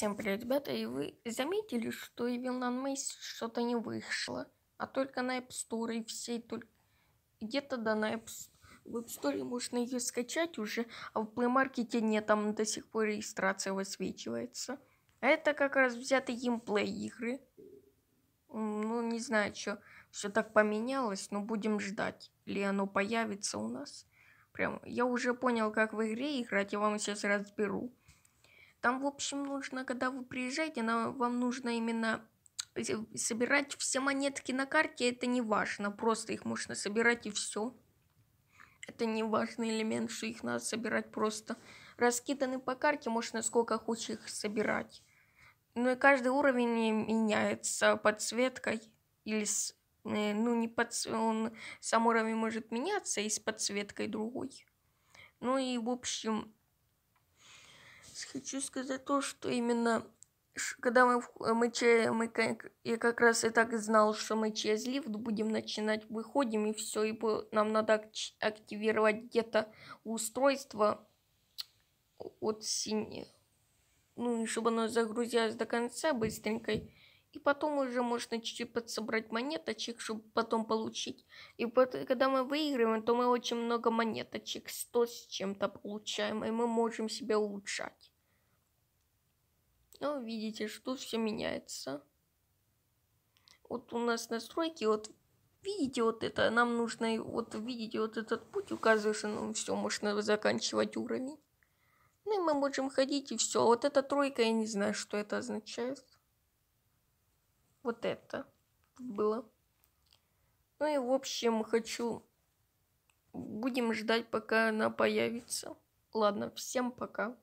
Всем привет, ребята, и вы заметили, что Evil on что-то не вышло, а только на App Store и всей только... Где-то да, на App Store. В App Store можно ее скачать уже, а в Play Market нет, там до сих пор регистрация высвечивается. А это как раз взятые геймплей игры. Ну, не знаю, что все так поменялось, но будем ждать, ли оно появится у нас. Прям, я уже понял, как в игре играть, я вам сейчас разберу. Там, в общем, нужно, когда вы приезжаете, нам вам нужно именно собирать все монетки на карте, это не важно, просто их можно собирать и все. Это не важный элемент, что их надо собирать просто. Раскиданы по карте, можно сколько хочешь их собирать. Ну и каждый уровень меняется подсветкой или с, э, ну не под он сам уровень может меняться и с подсветкой другой. Ну и в общем хочу сказать то, что именно когда мы, э, мы, че, мы как, я как раз и так знал, что мы через лифт будем начинать, выходим и все, и нам надо активировать где-то устройство от синего, ну, чтобы оно загрузилось до конца быстренько, и потом уже можно чуть-чуть подсобрать монеточек, чтобы потом получить. И когда мы выигрываем, то мы очень много монеточек, 100 с чем-то получаем, и мы можем себя улучшать. Ну, видите, что все меняется. Вот у нас настройки, вот видите вот это, нам нужно, вот видите вот этот путь указываешь, ну все, можно заканчивать уровень. Ну и мы можем ходить и все. Вот эта тройка, я не знаю, что это означает. Вот это было. Ну и в общем, хочу... Будем ждать, пока она появится. Ладно, всем пока.